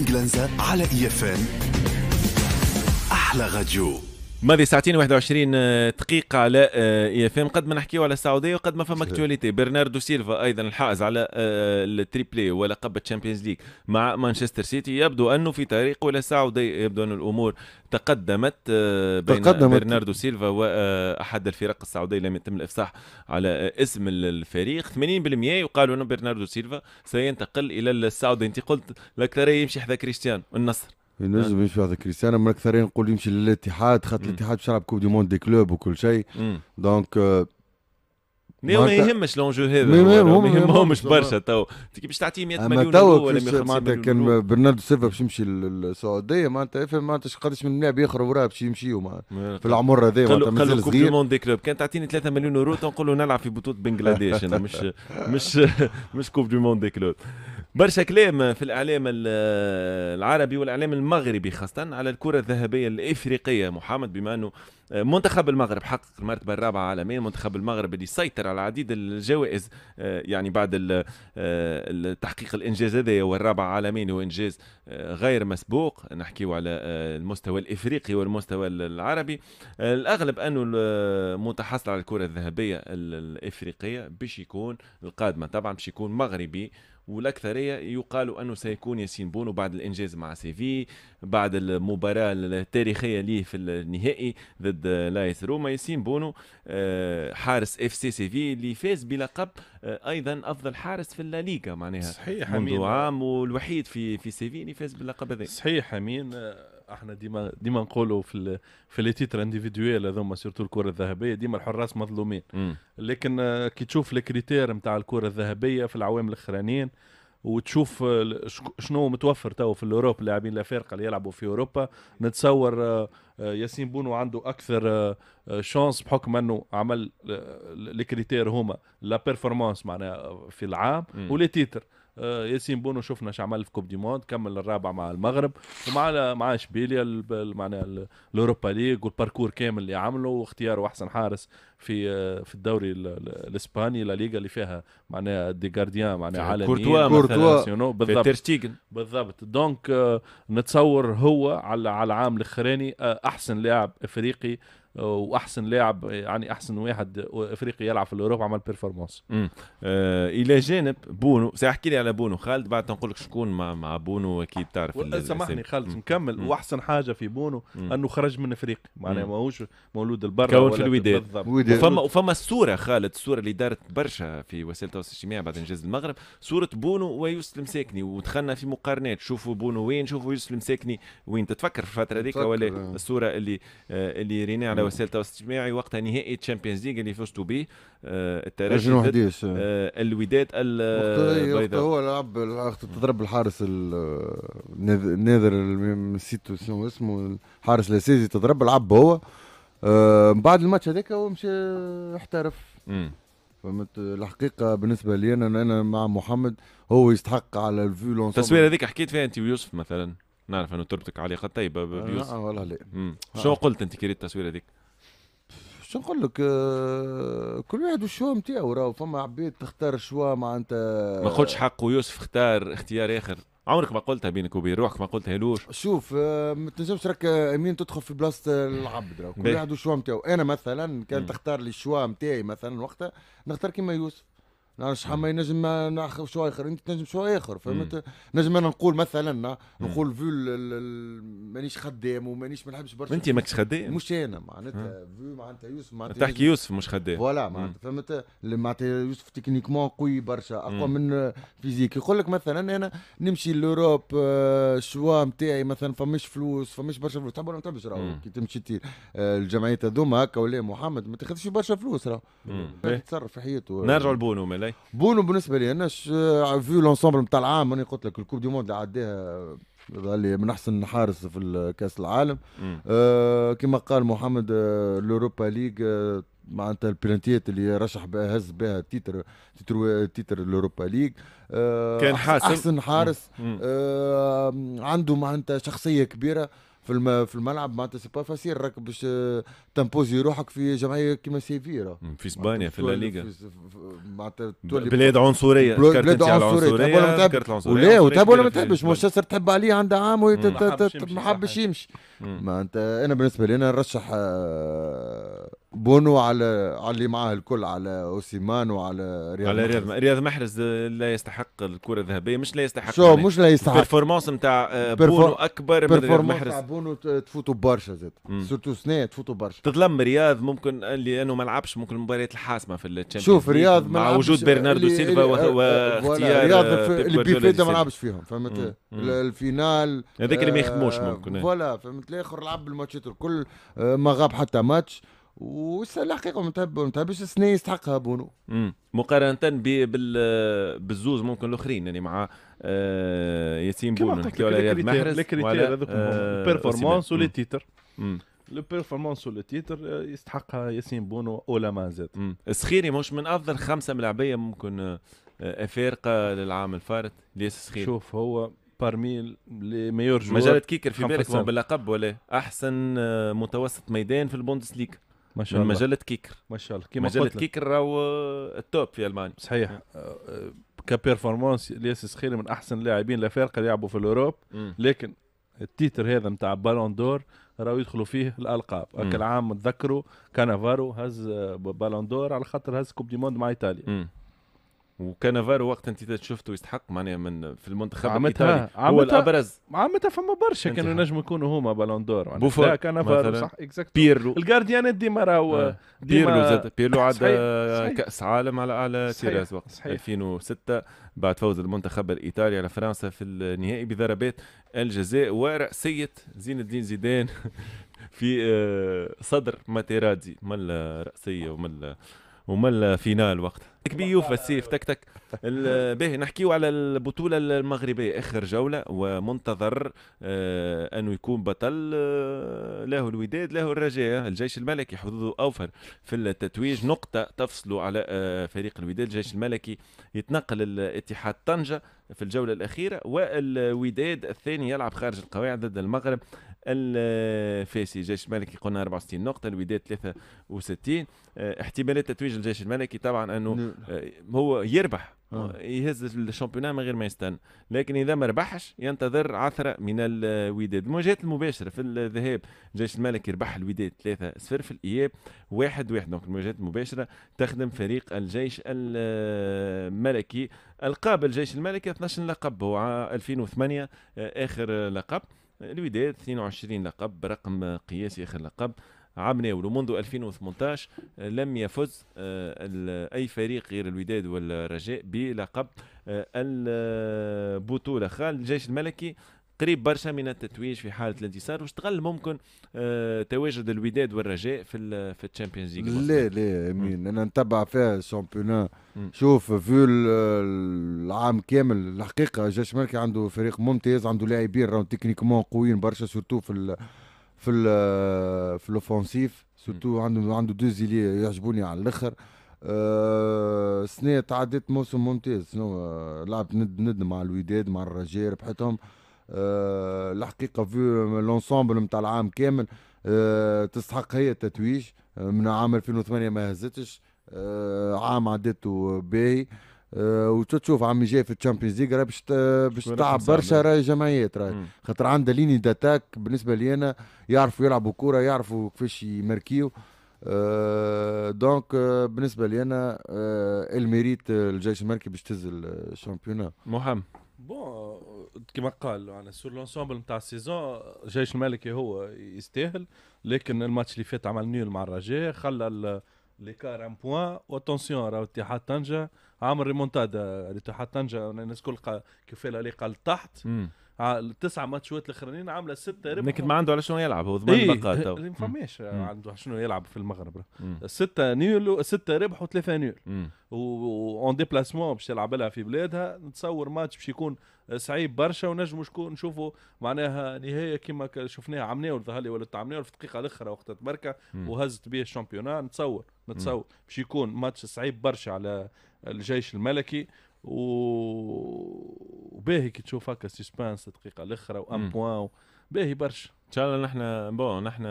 انجلنزا على اي اف احلى راديو ماضي ساعتين و21 آه، دقيقة على آه، اي اف ام قد ما نحكيو على السعودية وقد ما فما اكتواليتي برناردو سيلفا أيضا الحائز على آه، التريبلي ولقب الشامبيونز ليج مع مانشستر سيتي يبدو أنه في طريقه إلى السعودية يبدو أن الأمور تقدمت بين تقدمت. برناردو سيلفا وأحد الفرق السعودية لم يتم الإفصاح على اسم الفريق 80% يقال انه برناردو سيلفا سينتقل إلى السعودية أنت قلت ترى يمشي حذا كريستيانو النصر ينجم نعم. يمشي هذا كريستيانو من اكثرين نقول يمشي للاتحاد خاطر الاتحاد باش يلعب كوب دي موند دي كلوب وكل شيء دونك آه، مي ما يهمش لونجو هذا ما يهمهمش برشا تو باش تعطيه 100 مليون ولا معناتها كان برناردو سيفا باش يمشي للسعوديه معناتها افهم معناتها قداش من لاعب يخرج وراه باش يمشيو في العمر هذا معناتها مازال صغير مون دي كلوب كان تعطيني 3 مليون يورو تنقول له نلعب في بطوله بنغلاديش انا مش مش مش كوب دي موند دي كلوب برشا كلام في الاعلام العربي والاعلام المغربي خاصه على الكره الذهبيه الافريقيه محمد بما انه آه، منتخب المغرب حقق المرتبه الرابعه عالميا منتخب المغرب اللي سيطر على عديد الجوائز آه، يعني بعد آه، تحقيق الانجاز هذا والرابعه عالميا هو انجاز غير مسبوق نحكيو على المستوى الافريقي والمستوى العربي الاغلب انه المتحصل على الكره الذهبيه الافريقيه باش يكون القادمه طبعا باش يكون مغربي والاكثريه يقال انه سيكون ياسين بونو بعد الانجاز مع سيفي بعد المباراه التاريخيه ليه في النهائي ضد لايس روما ياسين بونو آه، حارس اف سي سيفي اللي فاز بلقب آه، ايضا افضل حارس في الليغا معناها صحيح منذ عام والوحيد في في سيفي اللي فاز باللقب هذا صحيح امين احنا ديما ديما نقولوا في في لي تيتر انديفيدويل هذوما سيرتو الكره الذهبيه ديما الحراس مظلومين لكن كي تشوف الكريتير نتاع الكره الذهبيه في العوام الاخرانيين وتشوف شنو متوفر تو في الاوروب اللاعبين الافارقه اللي يلعبوا في اوروبا نتصور آه، آه، ياسين بونو عنده اكثر آه، شانس بحكم انه عمل الكريتير هما لا بيرفورمانس معناها في العام ولي تيتر آه، ياسين بونو شفنا شو عمل في كوب دي موند كمل الرابع مع المغرب ومع مع اشبيليا معناها الاوروبا ليج والباركور كامل اللي عمله واختياره احسن حارس في آه، في الدوري الاسباني لا ليغا اللي فيها معناها دي جارديان معناها عالمي كورتوا كورتوا بالضبط بالضبط دونك آه، نتصور هو على على العام الاخراني احسن لاعب افريقي واحسن لاعب يعني احسن واحد افريقي يلعب في الاوروبا عمل بيرفورمانس آه الى جانب بونو سيحكي لي على بونو خالد بعد نقول لك شكون مع مع بونو اكيد تعرف سامحني خالد نكمل واحسن حاجه في بونو مم. انه خرج من افريقيا معناه ماهوش مولود البر كون في الوداد وفما وفما الصوره خالد الصوره اللي دارت برشا في وسائل التواصل الاجتماعي بعد انجاز المغرب صوره بونو ويوسف المساكني ودخلنا في مقارنات شوفوا بونو وين شوفوا يوسف المساكني وين تتفكر في الفتره هذيك ولا الصوره اللي آه، اللي رينا على وسائل التواصل الاجتماعي وقت نهائي تشامبيونز ليغ اللي فزتوا به آه، الترجي وحديث آه، الوداد البيضاء هو لعب تضرب الحارس الناذر نسيت شنو اسمه الحارس الاساسي تضرب لعب هو آه، من بعد الماتش هذاك هو مشى احترف فهمت الحقيقه بالنسبه لي انا انا مع محمد هو يستحق على الفيو التصوير هذيك حكيت فيها انت ويوسف مثلا نعرف انه تربطك علاقه طيبه بيوسف آه والله لا شنو قلت انت كي التصوير هذيك شو نقول لك آه كل واحد والشوا نتاعو راهو فما عباد تختار شوا معناتها ما قلتش حق يوسف اختار اختيار اخر عمرك ما قلتها بينك وبين روحك ما قلتها لوش شوف آه ما تنجمش راك امين آه، تدخل في بلاصه العبد راه كل واحد والشوا نتاعو انا مثلا كان تختار لي الشوا نتاعي مثلا وقتها نختار كيما يوسف نعرف شحال ما ينجم ناخذ شو اخر انت تنجم شو اخر فهمت نجم انا نقول مثلا نقول فيو مانيش خدام ومانيش ما نحبش برشا انت ماكش خدام مش انا معناتها فيو معناتها يوسف معناتها تحكي يوسف مش خدام فوالا معناتها فهمت معناتها يوسف تكنيكمون قوي برشا اقوى من فيزيك يقول لك مثلا انا نمشي لاوروب آه، الشوا نتاعي مثلا فماش فلوس فماش برشا فلوس تحب ولا ما تحبش راهو كي تمشي آه، الجمعيات هذوما هكا ولا محمد ما تاخذش برشا فلوس راهو إيه. تتصرف في حياته نرجعوا لبونو ملاك باهي بونو بالنسبه لي انا في لونسومبل نتاع العام انا قلت لك الكوب دي موند اللي عداها اللي من احسن حارس في كاس العالم آه كما قال محمد لوروبا آه، الاوروبا ليغ آه، معناتها البلانتيات اللي رشح بها هز بها تيتر تيتر تيتر الاوروبا ليغ آه كان حاسم احسن حارس آه عنده معناتها شخصيه كبيره في في الملعب معناتها سي با فاسيل راك باش تمبوزي روحك في جمعيه كيما سيفيرا في اسبانيا في ليغا معناتها بلاد عنصريه بلاد عنصريه كرت العنصريه ولا وتحب ولا ما تحبش مانشستر تحب عليه عندها عام ما حبش يمشي معناتها انا بالنسبه لي انا نرشح آه، بونو على على اللي معاه الكل على اوسيمان وعلى رياض على رياض محرز. رياض محرز لا يستحق الكره الذهبيه مش لا يستحق شو يعني مش لا يستحق البرفورمانس نتاع آه، بونو اكبر من رياض محرز بونو تفوتوا برشا زاد سورتو سنه تفوتوا برشا تظلم رياض ممكن لانه ما لعبش ممكن المباريات الحاسمه في الشامبيونز شوف رياض مع وجود برناردو سيلفا آه، واختيار آه، رياض اللي بيفيدا ما لعبش فيهم فهمت الفينال هذاك اللي ما يخدموش ممكن فوالا فهمت الاخر لعب بالماتشات الكل ما غاب حتى ماتش وش الحقيقه ما تهبش السنه يستحقها بونو مم. مقارنه بال بالزوز ممكن الاخرين يعني مع آه ياسين بونو نحكيو على رياض محرز بيرفورمانس ولي تيتر لو بيرفورمانس ولي تيتر يستحقها ياسين بونو ولا ما زاد السخيري مش من افضل خمسه ملاعبيه ممكن آه، افارقه للعام الفارط لياس سخيري شوف هو بارمي لي ميور جوار مجله كيكر في بالك باللقب ولا احسن آه، متوسط ميدان في البوندسليغا ما شاء الله مجله كيكر ما شاء الله كيما مجله كيكر راهو آه، التوب في المانيا صحيح كبيرفورمانس الياس سخيري من احسن اللاعبين الافارقه اللي يلعبوا في الاوروب لكن التيتر هذا نتاع بالون دور راهو يدخلوا فيه الالقاب هكا العام نتذكروا كانافارو هز بالون آه، دور على خاطر هز كوب دي موند مع ايطاليا وكانافارو وقت انت شفته يستحق معناها من في المنتخب الايطالي هو الابرز عامتها فما برشا كانوا نجموا يكونوا هما بالون دور بوفون كانافارو صح اكزاكتلي بيرلو الجارديان ديما راهو آه. بيرلو زاد بيرلو عاد كاس عالم على اعلى تيراز وقت صحيح. 2006 بعد فوز المنتخب الايطالي على فرنسا في النهائي بضربات الجزاء ورأسية زين الدين زيدان في آه، صدر ماتيرادي من الرأسية ومن ومن الفينال وقتها تك بيوفا سيف تك تك باهي نحكيو على البطولة المغربية آخر جولة ومنتظر آه أنه يكون بطل آه له الوداد له الرجاء الجيش الملكي حظوظه أوفر في التتويج نقطة تفصل على آه فريق الوداد الجيش الملكي يتنقل الاتحاد طنجة في الجولة الأخيرة والوداد الثاني يلعب خارج القواعد ضد المغرب الفاسي الجيش الملكي قلنا 64 نقطة الوداد 63 آه، احتمالات تتويج الجيش الملكي طبعا أنه نعم. آه، هو يربح آه. يهز الشامبيونان من غير ما يستنى لكن اذا ما ربحش ينتظر عثره من الوداد المواجهات المباشره في الذهاب جيش الملك يربح الوداد 3 0 في الاياب 1 1 دونك المواجهات المباشره تخدم فريق الجيش الملكي القاب الجيش الملكي 12 لقب هو 2008 آه، اخر لقب الوداد 22 لقب رقم قياسي اخر لقب عام ناول ومنذ 2018 لم يفز آه، اي فريق غير الوداد والرجاء بلقب آه، البطوله خال الجيش الملكي قريب برشا من التتويج في حاله الانتصار واش تقل ممكن آه تواجد الوداد والرجاء في في الشامبيونز ليغ لا لا امين انا نتبع فيها الشامبيون شوف في العام كامل الحقيقه جيش ملكي عنده فريق ممتاز عنده لاعبين راهو تكنيكمون قويين برشا سورتو في في في الاوفونسيف سورتو عنده عنده دو زيلي يعجبوني على الاخر أه سنة تعديت موسم ممتاز شنو آه، لعبت ند ند مع الوداد مع الرجاء ربحتهم أه الحقيقة في لونسومبل نتاع العام كامل أه تستحق هي التتويج آه، من عام 2008 ما هزتش آه، عام عدته باهي آه، وتشوف عمي جاي في الشامبيونز ليغ راه باش باش تعب برشا راه جمعيات راه خاطر عندها ليني داتاك بالنسبه لي انا يعرفوا يلعبوا كوره يعرفوا كيفاش يماركيو أه دونك أه بالنسبه لي انا أه إيه الميريت آه، الجيش الملكي باش تهز الشامبيونا محمد بون آه، كما قال انا سور لونسومبل نتاع السيزون الجيش الملكي هو يستاهل لكن الماتش اللي فات عمل نيول مع الرجاء خلى ليكار ان بوان واتونسيون راهو اتحاد طنجه عامل ريمونتادا لاتحاد طنجه الناس الكل كيف اللي قال تحت التسعه ماتشات الاخرانيين عامله سته ربح لكن ما عنده على شنو يلعب هو ثمان نقاط ما فماش عنده شنو يلعب في المغرب سته نيول سته ربح وثلاثه نيول وان ديبلاسمون باش تلعب لها في بلادها نتصور ماتش باش يكون صعيب برشا ونجموا شكون نشوفوا معناها نهايه كما شفناها عمناول ظهر لي ولا عمناول في الدقيقه الاخرى وقت تبركه وهزت به الشامبيونان نتصور نتصور باش يكون ماتش صعيب برشا على الجيش الملكي وباهي كي تشوف هكا سسبانس الدقيقه الاخرى وان بوان باهي برشا ان شاء الله نحن بون نحن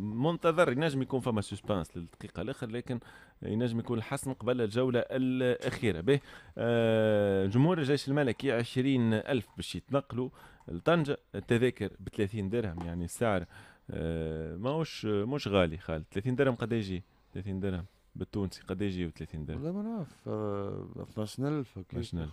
منتظر ينجم يكون فما سسبانس للدقيقه الاخر لكن ينجم يكون الحسم قبل الجوله الاخيره به آه، جمهور الجيش الملكي 20000 باش يتنقلوا لطنجه التذاكر ب 30 درهم يعني السعر آه، ماهوش مش غالي خالد 30 درهم قد يجي 30 درهم بالتونسي قد يجيو 30 دار والله ما نعرف 12000 آه، 12000